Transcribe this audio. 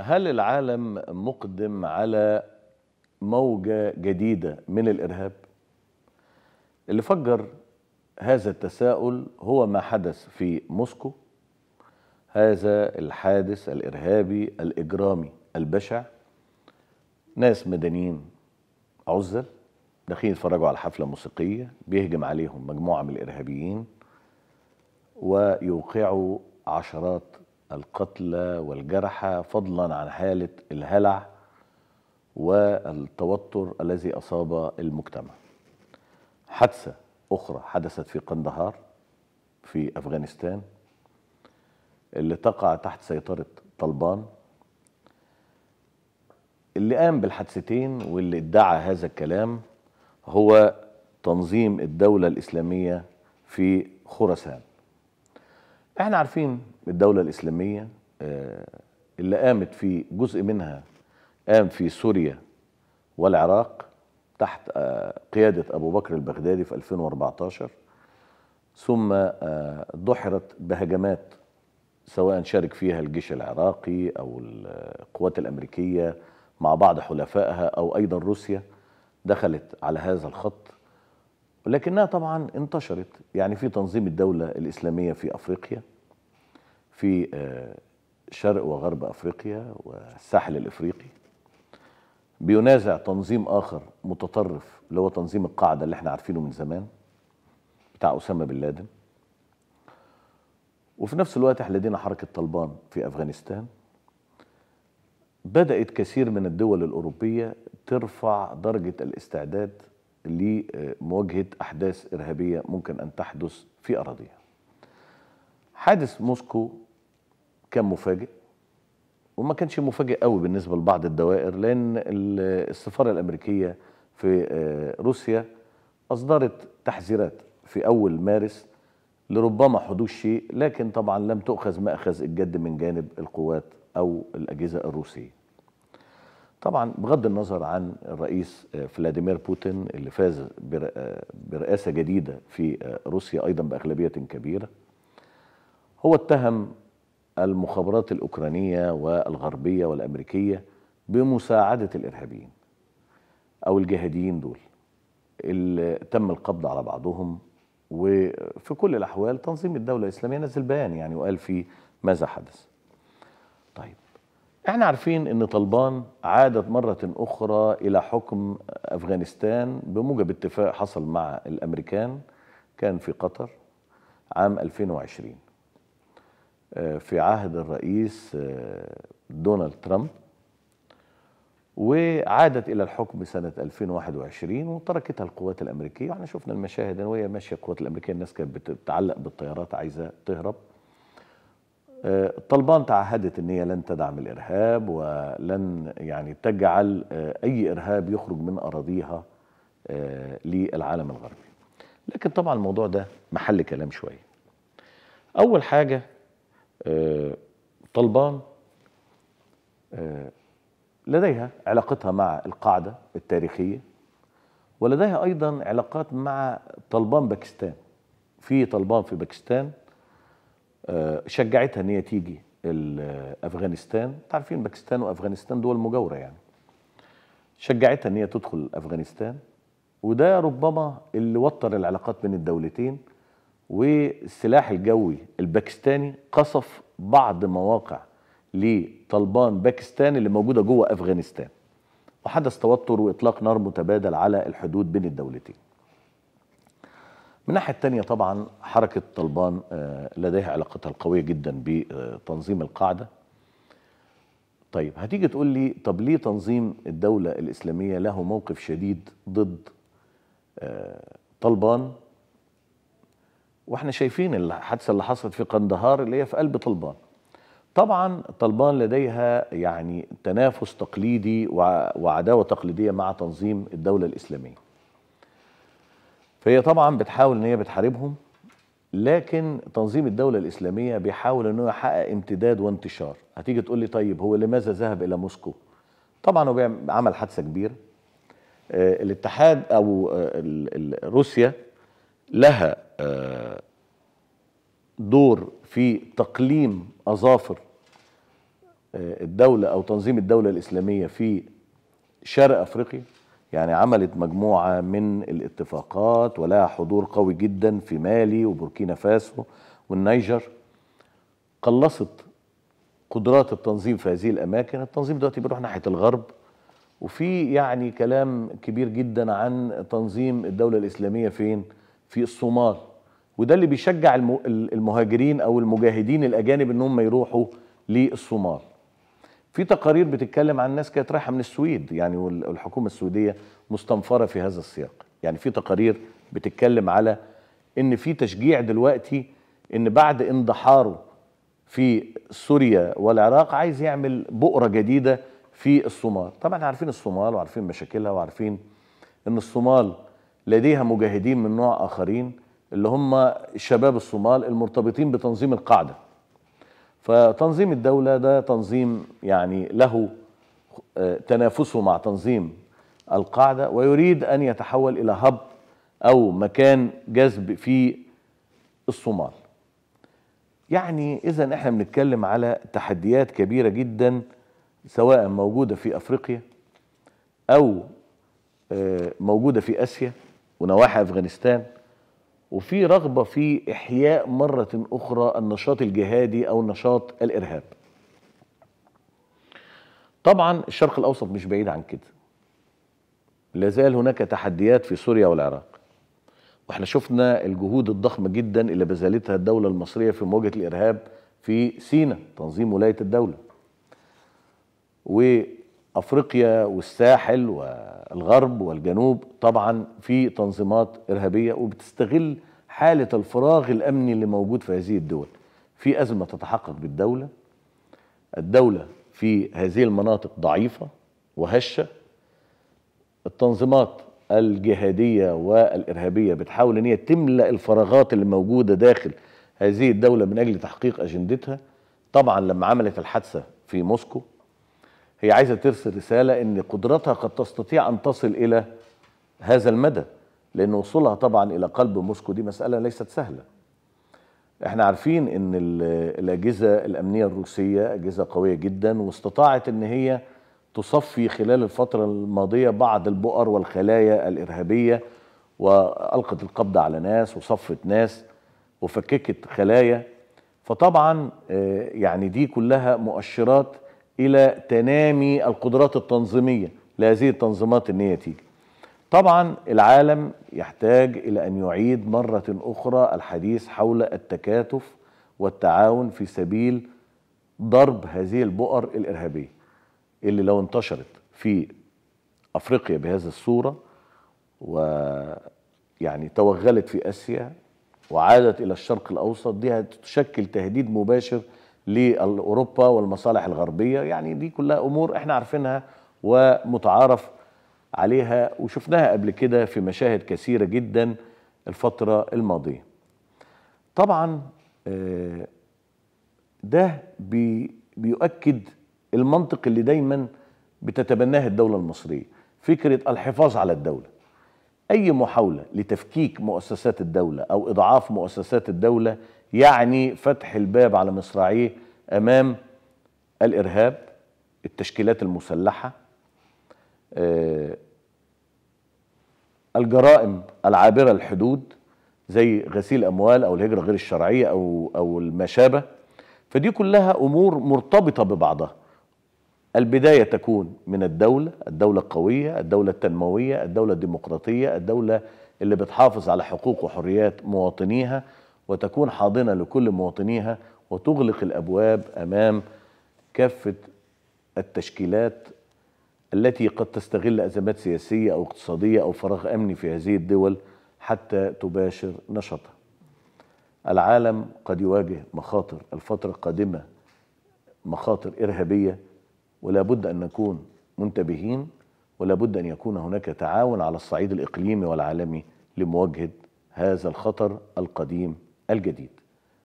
هل العالم مقدم على موجة جديدة من الإرهاب؟ اللي فجر هذا التساؤل هو ما حدث في موسكو هذا الحادث الإرهابي الإجرامي البشع ناس مدنيين عزل داخلين يتفرجوا على حفلة موسيقية بيهجم عليهم مجموعة من الإرهابيين ويوقعوا عشرات القتلى والجرحى فضلا عن حالة الهلع والتوتر الذي أصاب المجتمع حادثة أخرى حدثت في قندهار في أفغانستان اللي تقع تحت سيطرة طالبان اللي قام بالحادثتين واللي ادعى هذا الكلام هو تنظيم الدولة الإسلامية في خراسان احنا عارفين الدولة الإسلامية آه، اللي قامت في جزء منها قام في سوريا والعراق تحت آه، قيادة أبو بكر البغدادي في 2014 ثم آه، دحرت بهجمات سواء شارك فيها الجيش العراقي أو القوات الأمريكية مع بعض حلفائها أو أيضا روسيا دخلت على هذا الخط ولكنها طبعا انتشرت يعني في تنظيم الدولة الإسلامية في أفريقيا في آه، شرق وغرب افريقيا والساحل الافريقي بينازع تنظيم اخر متطرف اللي هو تنظيم القاعده اللي احنا عارفينه من زمان بتاع اسامه بن لادن وفي نفس الوقت احنا لدينا حركه طالبان في افغانستان بدات كثير من الدول الاوروبيه ترفع درجه الاستعداد لمواجهه احداث ارهابيه ممكن ان تحدث في اراضيها حادث موسكو كان مفاجئ وما كانش مفاجئ قوي بالنسبه لبعض الدوائر لان السفاره الامريكيه في آه، روسيا اصدرت تحذيرات في اول مارس لربما حدوث شيء لكن طبعا لم تؤخذ ماخذ الجد من جانب القوات او الاجهزه الروسيه. طبعا بغض النظر عن الرئيس آه، فلاديمير بوتين اللي فاز آه، برئاسه جديده في روسيا ايضا باغلبيه كبيره هو اتهم المخابرات الأوكرانية والغربية والأمريكية بمساعدة الإرهابيين أو الجهاديين دول اللي تم القبض على بعضهم وفي كل الأحوال تنظيم الدولة الإسلامية نزل بيان يعني وقال فيه ماذا حدث طيب احنا عارفين ان طالبان عادت مرة اخرى الى حكم افغانستان بموجب اتفاق حصل مع الامريكان كان في قطر عام 2020 آه، في عهد الرئيس آه، دونالد ترامب وعادت إلى الحكم سنة 2021 وتركتها القوات الأمريكية وإحنا شفنا المشاهد وهي ماشية القوات الأمريكية الناس كانت بتتعلق بالطيارات عايزة تهرب آه، طالبان تعهدت ان هي لن تدعم الارهاب ولن يعني تجعل اي ارهاب يخرج من اراضيها للعالم الغربي لكن طبعا الموضوع ده محل كلام شويه اول حاجه آه، طلبان آه، لديها علاقتها مع القاعدة التاريخية ولديها أيضا علاقات مع طلبان باكستان في طلبان في باكستان آه، شجعتها ان هي تيجي افغانستان تعرفين باكستان وافغانستان دول مجاوره يعني شجعتها ان هي تدخل افغانستان وده ربما اللي وتر العلاقات بين الدولتين والسلاح الجوي الباكستاني قصف بعض مواقع لطلبان باكستان اللي موجوده جوه افغانستان وحدث توتر واطلاق نار متبادل على الحدود بين الدولتين من الناحيه الثانيه طبعا حركه طلبان آه، لديها علاقتها القويه جدا بتنظيم القاعده طيب هتيجي تقول لي طب ليه تنظيم الدوله الاسلاميه له موقف شديد ضد آه، طلبان واحنا شايفين الحادثه اللي حصلت في قندهار اللي هي في قلب طلبان طبعا طلبان لديها يعني تنافس تقليدي وعداوه تقليديه مع تنظيم الدوله الاسلاميه فهي طبعا بتحاول ان هي بتحاربهم لكن تنظيم الدولة الإسلامية بيحاول أنه يحقق امتداد وانتشار هتيجي تقول لي طيب هو لماذا ذهب إلى موسكو طبعا هو عمل حادثة كبيرة آه، الاتحاد أو آه، روسيا لها آه، دور في تقليم اظافر آه، الدولة أو تنظيم الدولة الإسلامية في شرق أفريقيا يعني عملت مجموعة من الاتفاقات ولها حضور قوي جدا في مالي وبوركينا فاسو والنيجر قلصت قدرات التنظيم في هذه الأماكن التنظيم دلوقتي بيروح ناحية الغرب وفي يعني كلام كبير جدا عن تنظيم الدولة الإسلامية فين في الصومال وده اللي بيشجع المهاجرين او المجاهدين الاجانب ان هم يروحوا للصومال في تقارير بتتكلم عن ناس كانت رايحه من السويد يعني والحكومه السويديه مستنفره في هذا السياق يعني في تقارير بتتكلم على ان في تشجيع دلوقتي ان بعد اندحاره في سوريا والعراق عايز يعمل بؤره جديده في الصومال طبعا عارفين الصومال وعارفين مشاكلها وعارفين ان الصومال لديها مجاهدين من نوع آخرين اللي هم الشباب الصومال المرتبطين بتنظيم القاعدة فتنظيم الدولة ده تنظيم يعني له آه، تنافسه مع تنظيم القاعدة ويريد أن يتحول إلى هب أو مكان جذب في الصومال يعني إذا إحنا بنتكلم على تحديات كبيرة جدا سواء موجودة في أفريقيا أو آه، موجودة في آسيا ونواحي افغانستان وفي رغبه في احياء مره اخرى النشاط الجهادي او نشاط الارهاب. طبعا الشرق الاوسط مش بعيد عن كده. لازال هناك تحديات في سوريا والعراق. واحنا شفنا الجهود الضخمه جدا اللي بذلتها الدوله المصريه في مواجهه الارهاب في سينا تنظيم ولايه الدوله. و افريقيا والساحل والغرب والجنوب طبعا في تنظيمات ارهابيه وبتستغل حاله الفراغ الامني اللي موجود في هذه الدول. في ازمه تتحقق بالدوله الدوله في هذه المناطق ضعيفه وهشه التنظيمات الجهاديه والارهابيه بتحاول ان هي تملا الفراغات اللي موجوده داخل هذه الدوله من اجل تحقيق اجندتها طبعا لما عملت الحادثه في موسكو هي عايزه ترسل رساله ان قدرتها قد تستطيع ان تصل الى هذا المدى لان وصولها طبعا الى قلب موسكو دي مساله ليست سهله احنا عارفين ان الاجهزه الامنيه الروسيه اجهزه قويه جدا واستطاعت ان هي تصفي خلال الفتره الماضيه بعض البؤر والخلايا الارهابيه والقت القبض على ناس وصفت ناس وفككت خلايا فطبعا آه، يعني دي كلها مؤشرات الى تنامي القدرات التنظيميه لهذه التنظيمات ان هي تيجي. طبعا العالم يحتاج الى ان يعيد مره اخرى الحديث حول التكاتف والتعاون في سبيل ضرب هذه البؤر الارهابيه اللي لو انتشرت في افريقيا بهذه الصوره ويعني توغلت في اسيا وعادت الى الشرق الاوسط دي هتشكل تهديد مباشر لأوروبا والمصالح الغربية يعني دي كلها أمور احنا عارفينها ومتعارف عليها وشفناها قبل كده في مشاهد كثيرة جدا الفترة الماضية طبعا آه، ده بيؤكد المنطق اللي دايما بتتبناه الدولة المصرية فكرة الحفاظ على الدولة أي محاولة لتفكيك مؤسسات الدولة أو إضعاف مؤسسات الدولة يعني فتح الباب على مصراعيه امام الارهاب التشكيلات المسلحه آه، الجرائم العابره الحدود زي غسيل اموال او الهجره غير الشرعيه او او ما شابه فدي كلها امور مرتبطه ببعضها البدايه تكون من الدوله الدوله القويه الدوله التنمويه الدوله الديمقراطيه الدوله اللي بتحافظ على حقوق وحريات مواطنيها وتكون حاضنه لكل مواطنيها وتغلق الابواب امام كافه التشكيلات التي قد تستغل ازمات سياسيه او اقتصاديه او فراغ امني في هذه الدول حتى تباشر نشاطها. العالم قد يواجه مخاطر الفتره القادمه مخاطر ارهابيه ولا بد ان نكون منتبهين ولا بد ان يكون هناك تعاون على الصعيد الاقليمي والعالمي لمواجهه هذا الخطر القديم الجديد